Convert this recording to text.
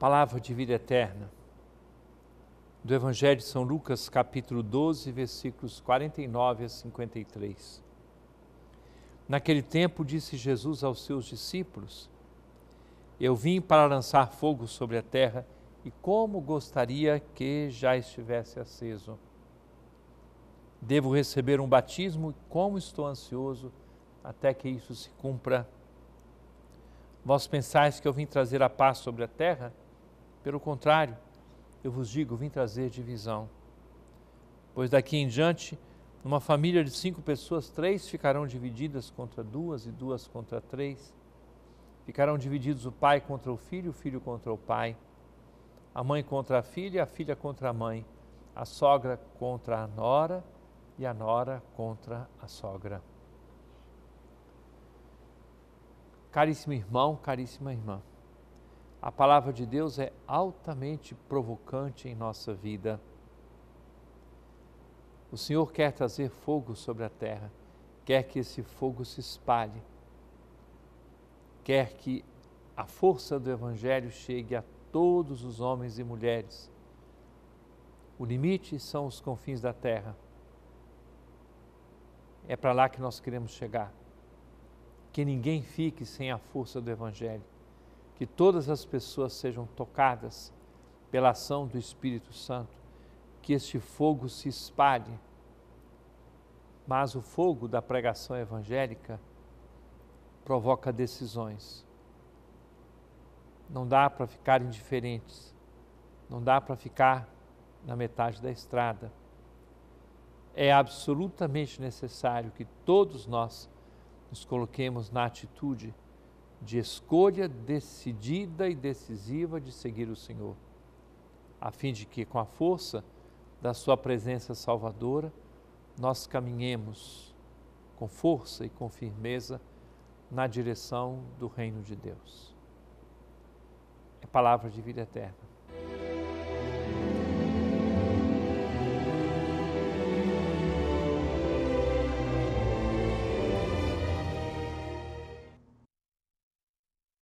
palavra de vida eterna do Evangelho de São Lucas, capítulo 12, versículos 49 a 53. Naquele tempo disse Jesus aos seus discípulos: Eu vim para lançar fogo sobre a terra, e como gostaria que já estivesse aceso. Devo receber um batismo, e como estou ansioso até que isso se cumpra. Vós pensais que eu vim trazer a paz sobre a terra? Pelo contrário, eu vos digo, vim trazer divisão. Pois daqui em diante, numa família de cinco pessoas, três ficarão divididas contra duas e duas contra três. Ficarão divididos o pai contra o filho, o filho contra o pai, a mãe contra a filha, a filha contra a mãe, a sogra contra a nora e a nora contra a sogra. Caríssimo irmão, caríssima irmã a palavra de Deus é altamente provocante em nossa vida. O Senhor quer trazer fogo sobre a terra, quer que esse fogo se espalhe, quer que a força do Evangelho chegue a todos os homens e mulheres. O limite são os confins da terra. É para lá que nós queremos chegar. Que ninguém fique sem a força do Evangelho que todas as pessoas sejam tocadas pela ação do Espírito Santo, que este fogo se espalhe. Mas o fogo da pregação evangélica provoca decisões. Não dá para ficar indiferentes, não dá para ficar na metade da estrada. É absolutamente necessário que todos nós nos coloquemos na atitude de escolha decidida e decisiva de seguir o Senhor, a fim de que, com a força da Sua presença salvadora, nós caminhemos com força e com firmeza na direção do Reino de Deus. É palavra de vida eterna.